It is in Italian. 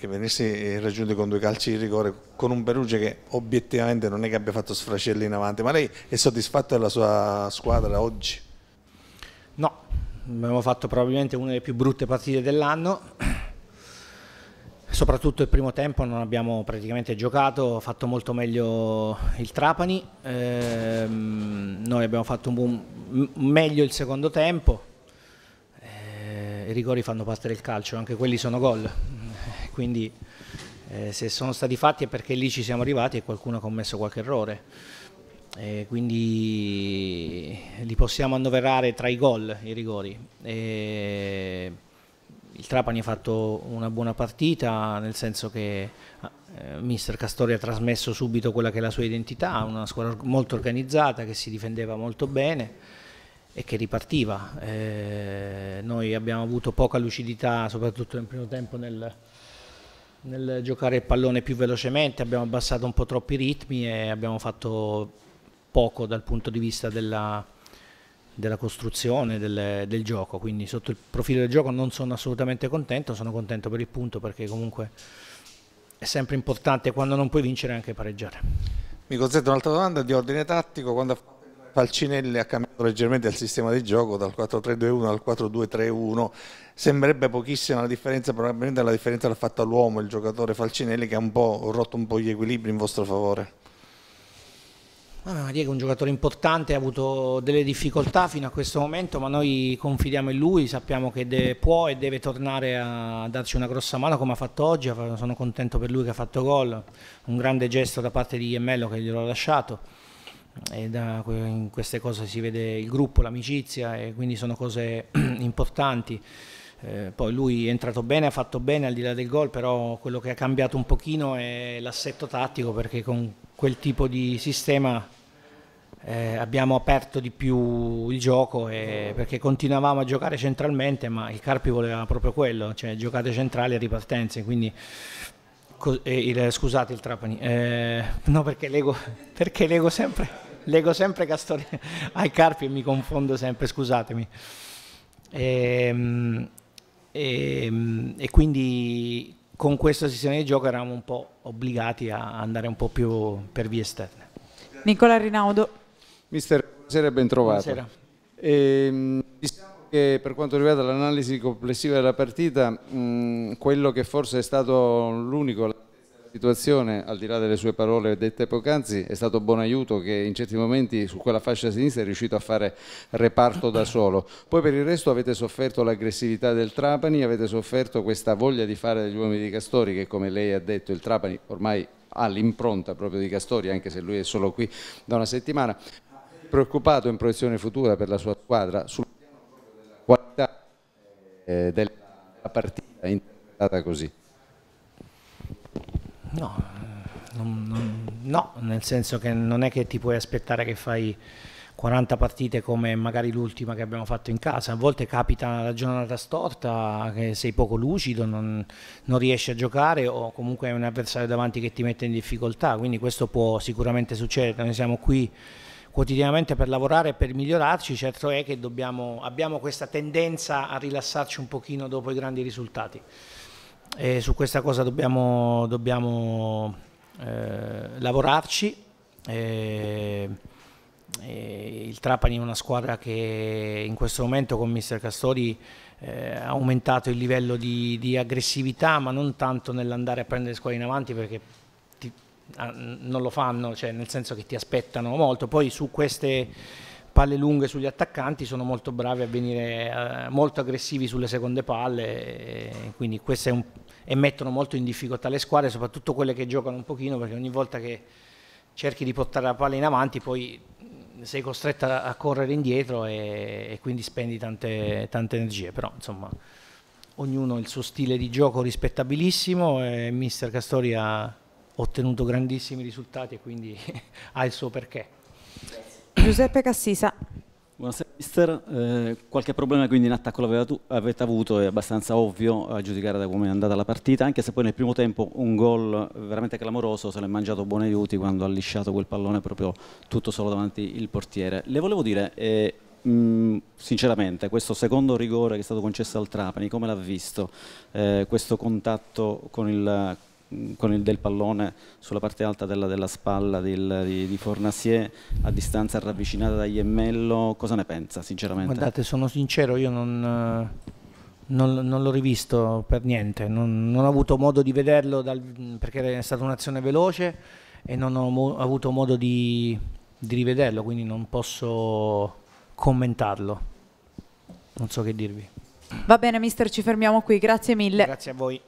che venisse raggiunto con due calci di rigore con un Perugia che obiettivamente non è che abbia fatto sfracelli in avanti, ma lei è soddisfatto della sua squadra oggi? No, abbiamo fatto probabilmente una delle più brutte partite dell'anno, soprattutto il primo tempo non abbiamo praticamente giocato, ha fatto molto meglio il Trapani, ehm, noi abbiamo fatto un buon, meglio il secondo tempo, eh, i rigori fanno parte del calcio, anche quelli sono gol quindi eh, se sono stati fatti è perché lì ci siamo arrivati e qualcuno ha commesso qualche errore. Eh, quindi li possiamo annoverare tra i gol, i rigori. Eh, il Trapani ha fatto una buona partita, nel senso che ah, eh, mister Castori ha trasmesso subito quella che è la sua identità, una squadra molto organizzata che si difendeva molto bene e che ripartiva. Eh, noi abbiamo avuto poca lucidità, soprattutto nel primo tempo, nel, nel giocare il pallone più velocemente, abbiamo abbassato un po' troppi ritmi e abbiamo fatto poco dal punto di vista della, della costruzione del, del, gioco, quindi sotto il profilo del gioco non sono assolutamente contento, sono contento per il punto perché comunque è sempre importante quando non puoi vincere anche pareggiare. Mi consente un'altra domanda di ordine tattico, quando Falcinelli ha cambiato leggermente il sistema di gioco dal 4-3-2-1 al 4-2-3-1 sembrerebbe pochissima la differenza probabilmente la differenza l'ha fatta l'uomo il giocatore Falcinelli che ha un po' rotto un po' gli equilibri in vostro favore Ah, Diego è un giocatore importante, ha avuto delle difficoltà fino a questo momento, ma noi confidiamo in lui, sappiamo che deve, può e deve tornare a darci una grossa mano come ha fatto oggi, sono contento per lui che ha fatto gol, un grande gesto da parte di Iemmello che glielo ha lasciato e da, in queste cose si vede il gruppo, l'amicizia e quindi sono cose importanti. Eh, poi lui è entrato bene, ha fatto bene al di là del gol, però quello che ha cambiato un pochino è l'assetto tattico perché con quel tipo di sistema eh, abbiamo aperto di più il gioco e, perché continuavamo a giocare centralmente ma il Carpi voleva proprio quello, cioè giocate centrali e ripartenze, quindi eh, il, scusate il Trapani, eh, no perché leggo, perché leggo sempre leggo sempre Castore ai Carpi e mi confondo sempre, scusatemi. E, ehm, e, ehm, e, quindi con questa sessione di gioco eravamo un po' obbligati a andare un po' più per vie esterne. Nicola Rinaudo. Mister, buonasera ben trovato. Buonasera. E, ehm, diciamo che per quanto riguarda l'analisi complessiva della partita, mh, mm, quello che forse è stato l'unico la situazione, al di là delle sue parole dette poc'anzi, è stato buon aiuto che in certi momenti su quella fascia sinistra è riuscito a fare reparto da solo. Poi per il resto avete sofferto l'aggressività del Trapani, avete sofferto questa voglia di fare degli uomini di Castori che come lei ha detto il Trapani ormai ha l'impronta proprio di Castori anche se lui è solo qui da una settimana. Preoccupato in proiezione futura per la sua squadra sul piano della qualità eh, della partita interpretata così? No, non, non, no, nel senso che non è che ti puoi aspettare che fai 40 partite come magari l'ultima che abbiamo fatto in casa. A volte capita la giornata storta, che sei poco lucido, non, non, riesci a giocare o comunque hai un avversario davanti che ti mette in difficoltà, quindi questo può sicuramente succedere. Noi siamo qui quotidianamente per lavorare e per migliorarci, certo è che dobbiamo, abbiamo questa tendenza a rilassarci un pochino dopo i grandi risultati e su questa cosa dobbiamo, dobbiamo eh, lavorarci. Eh, il Trapani è una squadra che in questo momento con Mister Castori eh, ha aumentato il livello di, di aggressività, ma non tanto nell'andare a prendere squadre in avanti perché ti, ah, non lo fanno, cioè nel senso che ti aspettano molto. Poi su queste palle lunghe sugli attaccanti, sono molto bravi a venire eh, molto aggressivi sulle seconde palle, quindi queste un, e mettono molto in difficoltà le squadre, soprattutto quelle che giocano un pochino, perché ogni volta che cerchi di portare la palla in avanti poi sei costretta a correre indietro e, e quindi spendi tante, tante energie, però insomma ognuno il suo stile di gioco rispettabilissimo e mister Castori ha ottenuto grandissimi risultati e quindi ha il suo perché. Giuseppe Cassisa. Buonasera mister, eh, qualche problema quindi in attacco l'avete avuto, è abbastanza ovvio a giudicare da come è andata la partita, anche se poi nel primo tempo un gol veramente clamoroso se l'è mangiato buon aiuti quando ha lisciato quel pallone proprio tutto solo davanti il portiere. Le volevo dire, eh, mh, mm, sinceramente, questo secondo rigore che è stato concesso al Trapani, come l'ha visto eh, questo contatto con il con il del pallone sulla parte alta della, della spalla del, di, di, Fornassier a distanza ravvicinata da Iemmello, cosa ne pensa sinceramente? Guardate, sono sincero, io non, eh, non, non l'ho rivisto per niente, non, non, ho avuto modo di vederlo dal, perché è stata un'azione veloce e non ho mo avuto modo di, di rivederlo, quindi non posso commentarlo, non so che dirvi. Va bene mister, ci fermiamo qui, grazie mille. Grazie a voi.